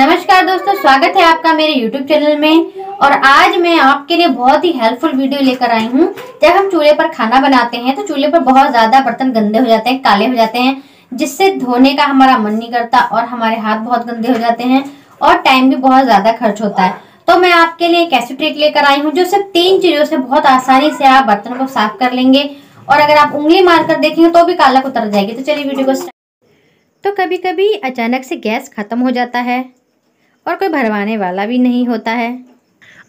नमस्कार दोस्तों स्वागत है आपका मेरे YouTube चैनल में और आज मैं आपके लिए बहुत ही हेल्पफुल वीडियो लेकर आई हूँ जब हम चूल्हे पर खाना बनाते हैं तो चूल्हे पर बहुत ज्यादा बर्तन गंदे हो जाते हैं काले हो जाते हैं जिससे धोने का हमारा मन नहीं करता और हमारे हाथ बहुत गंदे हो जाते हैं और टाइम भी बहुत ज्यादा खर्च होता है तो मैं आपके लिए एक ऐसी ट्रिक लेकर आई हूँ जो सिर्फ तीन चीजों से बहुत आसानी से आप बर्तन को साफ कर लेंगे और अगर आप उंगली मारकर देखेंगे तो भी कालक उतर जाएगी तो चलिए वीडियो को तो कभी कभी अचानक से गैस खत्म हो जाता है और कोई भरवाने वाला भी नहीं होता है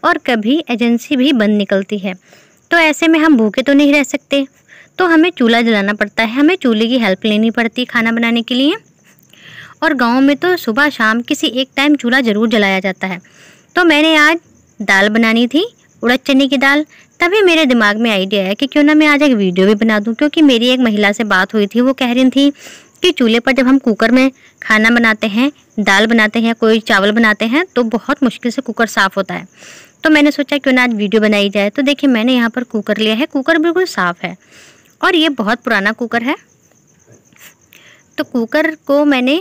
और कभी एजेंसी भी बंद निकलती है तो ऐसे में हम भूखे तो नहीं रह सकते तो हमें चूल्हा जलाना पड़ता है हमें चूल्हे की हेल्प लेनी पड़ती है खाना बनाने के लिए और गाँव में तो सुबह शाम किसी एक टाइम चूल्हा ज़रूर जलाया जाता है तो मैंने आज दाल बनानी थी उड़द चने की दाल तभी मेरे दिमाग में आइडिया है कि क्यों ना मैं आज एक वीडियो भी बना दूं क्योंकि मेरी एक महिला से बात हुई थी वो कह रही थी कि चूल्हे पर जब हम कुकर में खाना बनाते हैं दाल बनाते हैं कोई चावल बनाते हैं तो बहुत मुश्किल से कुकर साफ़ होता है तो मैंने सोचा क्यों ना आज वीडियो बनाई जाए तो देखिए मैंने यहाँ पर कुकर लिया है कुकर बिल्कुल साफ़ है और ये बहुत पुराना कुकर है तो कुकर को मैंने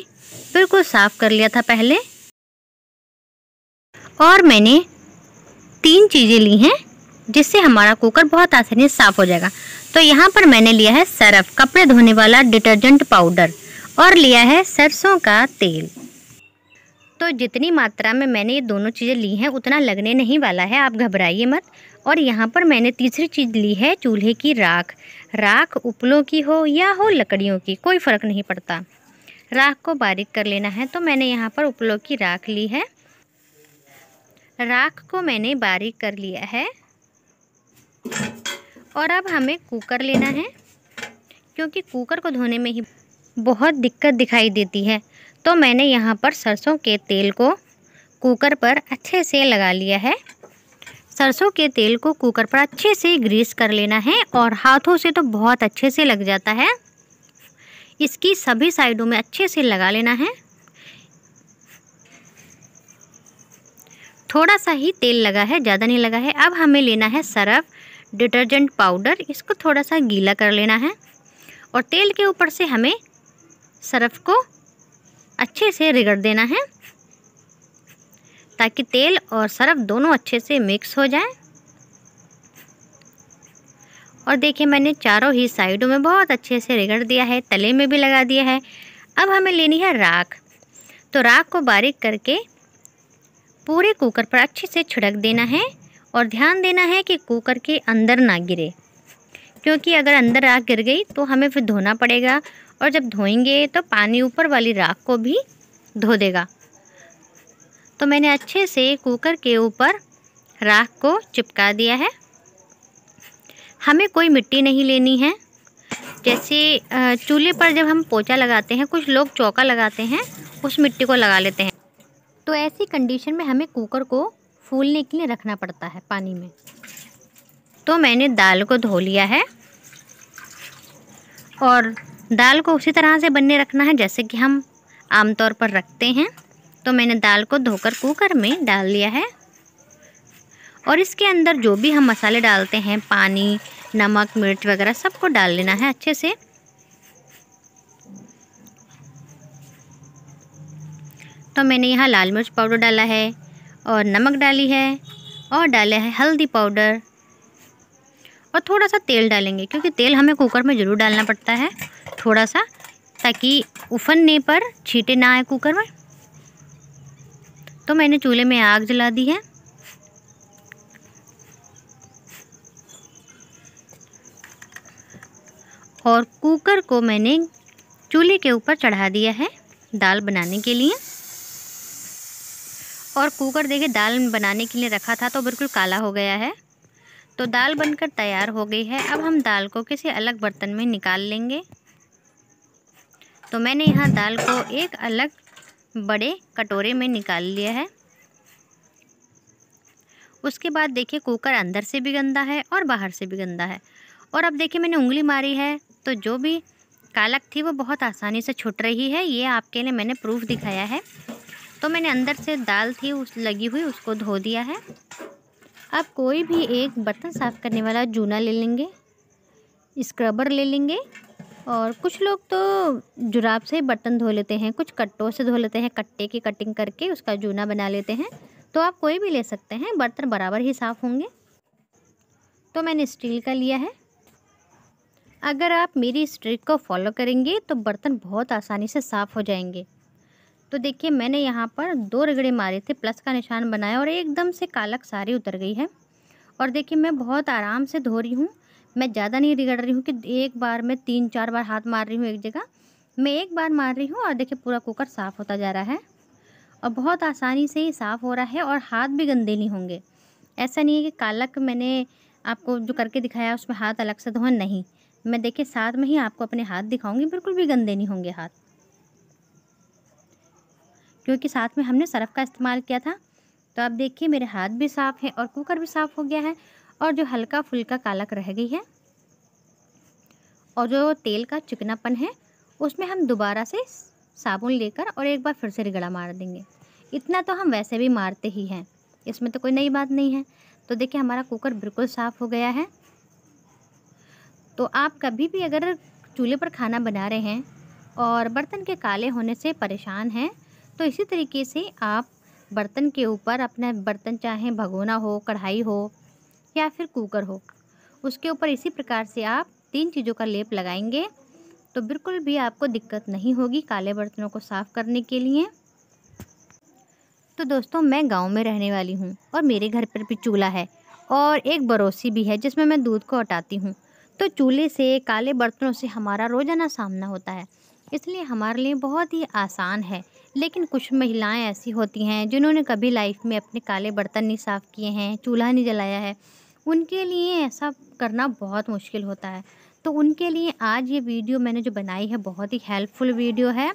बिल्कुल साफ़ कर लिया था पहले और मैंने तीन चीज़ें ली हैं जिससे हमारा कुकर बहुत आसानी से साफ़ हो जाएगा तो यहाँ पर मैंने लिया है सरफ कपड़े धोने वाला डिटर्जेंट पाउडर और लिया है सरसों का तेल तो जितनी मात्रा में मैंने ये दोनों चीज़ें ली हैं उतना लगने नहीं वाला है आप घबराइए मत और यहाँ पर मैंने तीसरी चीज़ ली है चूल्हे की राख राख उपलों की हो या हो लकड़ियों की कोई फ़र्क नहीं पड़ता राख को बारीक कर लेना है तो मैंने यहाँ पर उपलों की राख ली है राख को मैंने बारीक कर लिया है और अब हमें कुकर लेना है क्योंकि कुकर को धोने में ही बहुत दिक्कत दिखाई देती है तो मैंने यहाँ पर सरसों के तेल को कुकर पर अच्छे से लगा लिया है सरसों के तेल को कुकर पर अच्छे से ग्रीस कर लेना है और हाथों से तो बहुत अच्छे से लग जाता है इसकी सभी साइडों में अच्छे से लगा लेना है थोड़ा सा ही तेल लगा है ज़्यादा नहीं लगा है अब हमें लेना है सरफ डिटर्जेंट पाउडर इसको थोड़ा सा गीला कर लेना है और तेल के ऊपर से हमें सरफ़ को अच्छे से रिगड़ देना है ताकि तेल और सरफ़ दोनों अच्छे से मिक्स हो जाए और देखिए मैंने चारों ही साइडों में बहुत अच्छे से रिगड़ दिया है तले में भी लगा दिया है अब हमें लेनी है राख तो राख को बारीक करके पूरे कुकर पर अच्छे से छिड़क देना है और ध्यान देना है कि कुकर के अंदर ना गिरे क्योंकि अगर अंदर राख गिर गई तो हमें फिर धोना पड़ेगा और जब धोएंगे तो पानी ऊपर वाली राख को भी धो देगा तो मैंने अच्छे से कुकर के ऊपर राख को चिपका दिया है हमें कोई मिट्टी नहीं लेनी है जैसे चूल्हे पर जब हम पोचा लगाते हैं कुछ लोग चौका लगाते हैं उस मिट्टी को लगा लेते हैं तो ऐसी कंडीशन में हमें कुकर को फूलने के लिए रखना पड़ता है पानी में तो मैंने दाल को धो लिया है और दाल को उसी तरह से बनने रखना है जैसे कि हम आमतौर पर रखते हैं तो मैंने दाल को धोकर कुकर में डाल लिया है और इसके अंदर जो भी हम मसाले डालते हैं पानी नमक मिर्च वगैरह सबको डाल लेना है अच्छे से तो मैंने यहाँ लाल मिर्च पाउडर डाला है और नमक डाली है और डाले हैं हल्दी पाउडर और थोड़ा सा तेल डालेंगे क्योंकि तेल हमें कुकर में ज़रूर डालना पड़ता है थोड़ा सा ताकि उफनने पर छीटे ना आए कुकर में तो मैंने चूल्हे में आग जला दी है और कुकर को मैंने चूल्हे के ऊपर चढ़ा दिया है दाल बनाने के लिए और कुकर देखिए दाल बनाने के लिए रखा था तो बिल्कुल काला हो गया है तो दाल बनकर तैयार हो गई है अब हम दाल को किसी अलग बर्तन में निकाल लेंगे तो मैंने यहाँ दाल को एक अलग बड़े कटोरे में निकाल लिया है उसके बाद देखिए कुकर अंदर से भी गंदा है और बाहर से भी गंदा है और अब देखिए मैंने उंगली मारी है तो जो भी कालक थी वो बहुत आसानी से छुट रही है ये आपके लिए मैंने प्रूफ दिखाया है तो मैंने अंदर से दाल थी उस लगी हुई उसको धो दिया है आप कोई भी एक बर्तन साफ़ करने वाला जूना ले लेंगे स्क्रबर ले लेंगे और कुछ लोग तो जुराब से बर्तन धो लेते हैं कुछ कट्टों से धो लेते हैं कट्टे की कटिंग करके उसका जूना बना लेते हैं तो आप कोई भी ले सकते हैं बर्तन बराबर ही साफ़ होंगे तो मैंने स्टील का लिया है अगर आप मेरी स्ट्रिक को फॉलो करेंगे तो बर्तन बहुत आसानी से साफ़ हो जाएंगे तो देखिए मैंने यहाँ पर दो रगड़े मारे थे प्लस का निशान बनाया और एकदम से कालक सारी उतर गई है और देखिए मैं बहुत आराम से धो रही हूँ मैं ज़्यादा नहीं रिगड़ रही हूँ कि एक बार मैं तीन चार बार हाथ मार रही हूँ एक जगह मैं एक बार मार रही हूँ और देखिए पूरा कुकर साफ़ होता जा रहा है और बहुत आसानी से ही साफ़ हो रहा है और हाथ भी गंदे नहीं होंगे ऐसा नहीं है कि कालक मैंने आपको जो करके दिखाया उसमें हाथ अलग से धोए नहीं मैं देखिए साथ में ही आपको अपने हाथ दिखाऊंगी बिल्कुल भी गंदे नहीं होंगे हाथ क्योंकि साथ में हमने सरफ़ का इस्तेमाल किया था तो आप देखिए मेरे हाथ भी साफ़ हैं और कुकर भी साफ़ हो गया है और जो हल्का फुल्का कालक रह गई है और जो तेल का चिकनापन है उसमें हम दोबारा से साबुन लेकर और एक बार फिर से रिगड़ा मार देंगे इतना तो हम वैसे भी मारते ही हैं इसमें तो कोई नई बात नहीं है तो देखिए हमारा कुकर बिल्कुल साफ़ हो गया है तो आप कभी भी अगर चूल्हे पर खाना बना रहे हैं और बर्तन के काले होने से परेशान हैं तो इसी तरीके से आप बर्तन के ऊपर अपना बर्तन चाहे भगोना हो कढ़ाई हो या फिर कुकर हो उसके ऊपर इसी प्रकार से आप तीन चीज़ों का लेप लगाएंगे तो बिल्कुल भी आपको दिक्कत नहीं होगी काले बर्तनों को साफ़ करने के लिए तो दोस्तों मैं गांव में रहने वाली हूँ और मेरे घर पर भी चूल्हा है और एक बरोसी भी है जिसमें मैं दूध को हटाती हूँ तो चूल्हे से काले बर्तनों से हमारा रोज़ाना सामना होता है इसलिए हमारे लिए बहुत ही आसान है लेकिन कुछ महिलाएं ऐसी होती हैं जिन्होंने कभी लाइफ में अपने काले बर्तन नहीं साफ़ किए हैं चूल्हा नहीं जलाया है उनके लिए ऐसा करना बहुत मुश्किल होता है तो उनके लिए आज ये वीडियो मैंने जो बनाई है बहुत ही हेल्पफुल वीडियो है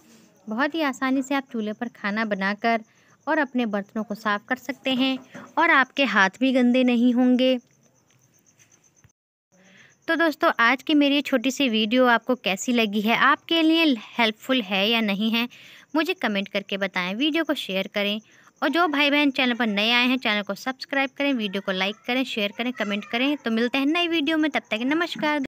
बहुत ही आसानी से आप चूल्हे पर खाना बनाकर और अपने बर्तनों को साफ़ कर सकते हैं और आपके हाथ भी गंदे नहीं होंगे तो दोस्तों आज की मेरी छोटी सी वीडियो आपको कैसी लगी है आपके लिए हेल्पफुल है या नहीं है मुझे कमेंट करके बताएं वीडियो को शेयर करें और जो भाई बहन चैनल पर नए आए हैं चैनल को सब्सक्राइब करें वीडियो को लाइक करें शेयर करें कमेंट करें तो मिलते हैं नई वीडियो में तब तक नमस्कार